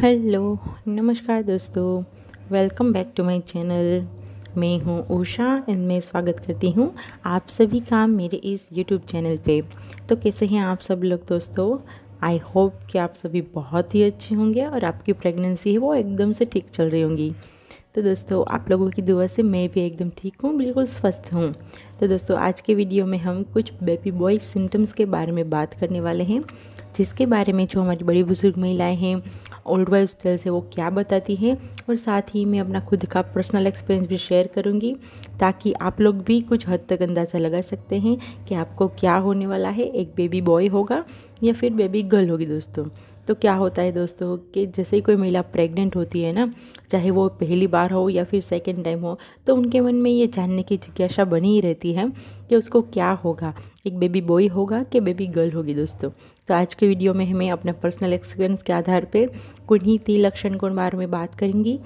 hello नमस्कार दोस्तों welcome back to my channel मैं हूं उषा एंड मैं स्वागत करती हूं आप सभी का मेरे इस यूट्यूब चैनल पे तो कैसे हैं आप सब लोग दोस्तों आई होप कि आप सभी बहुत ही अच्छे होंगे और आपकी प्रेगनेंसी है वो एकदम से ठीक चल रही होंगी तो दोस्तों आप लोगों की दुआ से मैं भी एकदम ठीक हूँ बिल्कुल स्वस्थ हूँ तो दोस्तों आज के वीडियो में हम कुछ बेबी बॉय सिम्टम्स के बारे में बात करने वाले हैं जिसके बारे में जो हमारी बड़ी बुज़ुर्ग महिलाएं हैं ओल्ड वाइफ स्टाइल से वो क्या बताती हैं और साथ ही मैं अपना खुद का पर्सनल एक्सपीरियंस भी शेयर करूँगी ताकि आप लोग भी कुछ हद तक अंदाज़ा लगा सकते हैं कि आपको क्या होने वाला है एक बेबी बॉय होगा या फिर बेबी गर्ल होगी दोस्तों तो क्या होता है दोस्तों कि जैसे ही कोई महिला प्रेग्नेंट होती है ना चाहे वो पहली बार हो या फिर सेकेंड टाइम हो तो उनके मन में ये जानने की जिज्ञासा बनी ही रहती है कि उसको क्या होगा एक बेबी बॉय होगा कि बेबी गर्ल होगी दोस्तों तो आज के वीडियो में हमें अपने पर्सनल एक्सपीरियंस के आधार पर कुन्हीं तीन लक्षण के बारे में बात करेंगी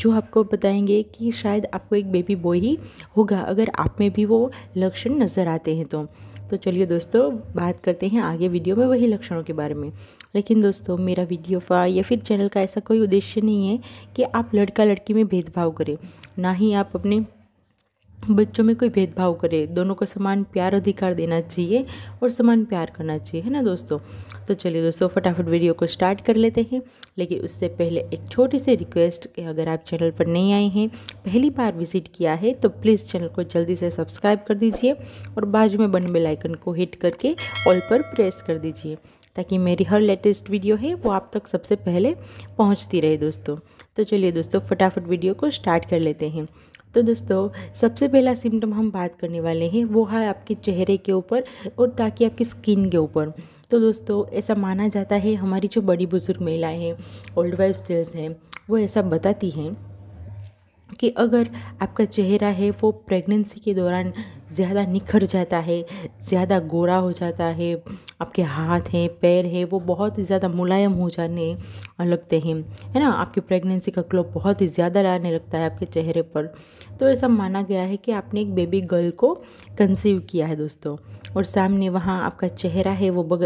जो आपको बताएंगे कि शायद आपको एक बेबी बॉय ही होगा अगर आप में भी वो लक्षण नज़र आते हैं तो तो चलिए दोस्तों बात करते हैं आगे वीडियो में वही लक्षणों के बारे में लेकिन दोस्तों मेरा वीडियो का या फिर चैनल का ऐसा कोई उद्देश्य नहीं है कि आप लड़का लड़की में भेदभाव करें ना ही आप अपने बच्चों में कोई भेदभाव करे दोनों को समान प्यार अधिकार देना चाहिए और समान प्यार करना चाहिए है ना दोस्तों तो चलिए दोस्तों फटाफट वीडियो को स्टार्ट कर लेते हैं लेकिन उससे पहले एक छोटी सी रिक्वेस्ट कि अगर आप चैनल पर नहीं आए हैं पहली बार विजिट किया है तो प्लीज़ चैनल को जल्दी से सब्सक्राइब कर दीजिए और बाजू में बन बेलाइकन को हिट करके ऑल पर प्रेस कर दीजिए ताकि मेरी हर लेटेस्ट वीडियो है वो आप तक सबसे पहले पहुँचती रहे दोस्तों तो चलिए दोस्तों फटाफट वीडियो को स्टार्ट कर लेते हैं तो दोस्तों सबसे पहला सिम्टम हम बात करने वाले हैं वो है आपके चेहरे के ऊपर और ताकि आपकी स्किन के ऊपर तो दोस्तों ऐसा माना जाता है हमारी जो बड़ी बुज़ुर्ग महिलाएं हैं ओल्ड वाइफ स्टेल्स हैं वो ऐसा बताती हैं कि अगर आपका चेहरा है वो प्रेगनेंसी के दौरान ज़्यादा निखर जाता है ज़्यादा गोरा हो जाता है आपके हाथ हैं पैर है वो बहुत ही ज़्यादा मुलायम हो जाने लगते हैं है ना आपकी प्रेगनेंसी का ग्लो बहुत ही ज़्यादा लाने लगता है आपके चेहरे पर तो ऐसा माना गया है कि आपने एक बेबी गर्ल को कंसीव किया है दोस्तों और सामने वहाँ आपका चेहरा है वो बग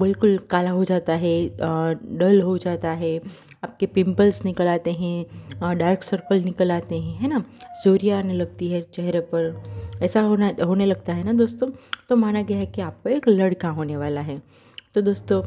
बिल्कुल काला हो जाता है डल हो जाता है आपके पिंपल्स निकल आते हैं डार्क सर्कल निकल आते हैं है ना सूर्य आने लगती है चेहरे पर ऐसा होना होने लगता है ना दोस्तों तो माना गया है कि आपको एक लड़का होने वाला है तो दोस्तों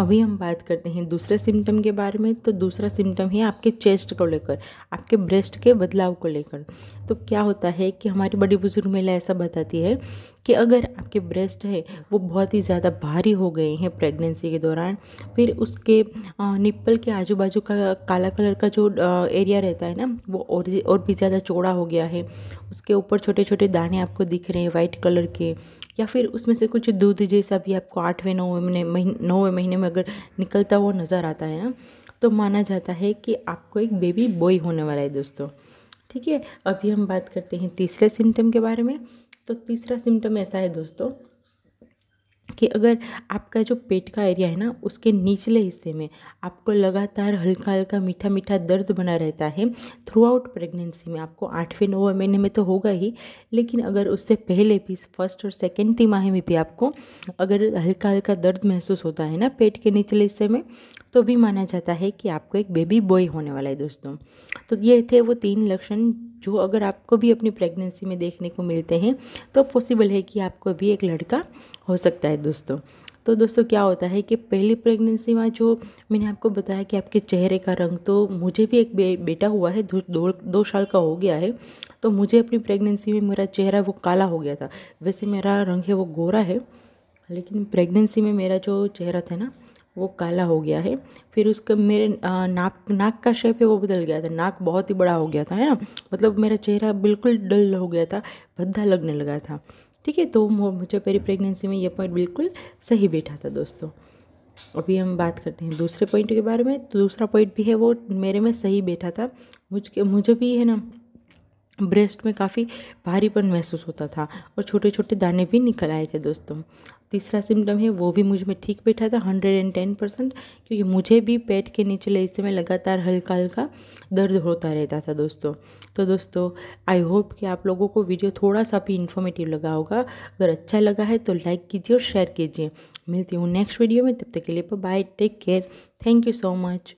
अभी हम बात करते हैं दूसरे सिम्टम के बारे में तो दूसरा सिम्टम है आपके चेस्ट को लेकर आपके ब्रेस्ट के बदलाव को लेकर तो क्या होता है कि हमारी बड़ी बुजुर्ग महिला ऐसा बताती है कि अगर आपके ब्रेस्ट है वो बहुत ही ज़्यादा भारी हो गए हैं प्रेगनेंसी के दौरान फिर उसके निप्पल के आजू बाजू का काला कलर का जो एरिया रहता है ना वो और और भी ज़्यादा चौड़ा हो गया है उसके ऊपर छोटे छोटे दाने आपको दिख रहे हैं वाइट कलर के या फिर उसमें से कुछ दूध जैसा भी आपको आठवें नौवें महीने नौवें महीने में अगर निकलता हुआ नज़र आता है ना तो माना जाता है कि आपको एक बेबी बॉय होने वाला है दोस्तों ठीक है अभी हम बात करते हैं तीसरे सिम्टम के बारे में तो तीसरा सिम्टम ऐसा है दोस्तों कि अगर आपका जो पेट का एरिया है ना उसके निचले हिस्से में आपको लगातार हल्का हल्का मीठा मीठा दर्द बना रहता है थ्रू आउट प्रेगनेंसी में आपको आठवें नौवें महीने में तो होगा ही लेकिन अगर उससे पहले भी फर्स्ट और सेकेंड तिमाही में भी आपको अगर हल्का हल्का दर्द महसूस होता है ना पेट के निचले हिस्से में तो भी माना जाता है कि आपको एक बेबी बॉय होने वाला है दोस्तों तो ये थे वो तीन लक्षण जो अगर आपको भी अपनी प्रेगनेंसी में देखने को मिलते हैं तो पॉसिबल है कि आपको भी एक लड़का हो सकता है दोस्तों तो दोस्तों क्या होता है कि पहली प्रेगनेंसी में जो मैंने आपको बताया कि आपके चेहरे का रंग तो मुझे भी एक बे, बेटा हुआ है दो, दो साल का हो गया है तो मुझे अपनी प्रेगनेंसी में मेरा चेहरा वो काला हो गया था वैसे मेरा रंग है वो गोरा है लेकिन प्रेगनेंसी में मेरा जो चेहरा था ना वो काला हो गया है फिर उसका मेरे नाक नाक का शेप है वो बदल गया था नाक बहुत ही बड़ा हो गया था है ना मतलब मेरा चेहरा बिल्कुल डल हो गया था भद्दा लगने लगा था ठीक है तो मुझे मेरी प्रेगनेंसी में ये पॉइंट बिल्कुल सही बैठा था दोस्तों अभी हम बात करते हैं दूसरे पॉइंट के बारे में तो दूसरा पॉइंट भी है वो मेरे में सही बैठा था मुझके मुझे भी है ना ब्रेस्ट में काफ़ी भारीपन महसूस होता था और छोटे छोटे दाने भी निकल आए थे दोस्तों तीसरा सिम्टम है वो भी मुझ में ठीक बैठा था हंड्रेड एंड टेन परसेंट क्योंकि मुझे भी पेट के निचले हिस्से में लगातार हल्का हल्का दर्द होता रहता था दोस्तों तो दोस्तों आई होप कि आप लोगों को वीडियो थोड़ा सा भी इन्फॉर्मेटिव लगा होगा अगर अच्छा लगा है तो लाइक कीजिए और शेयर कीजिए मिलती हूँ नेक्स्ट वीडियो में तब तक के लिए bye take care thank you so much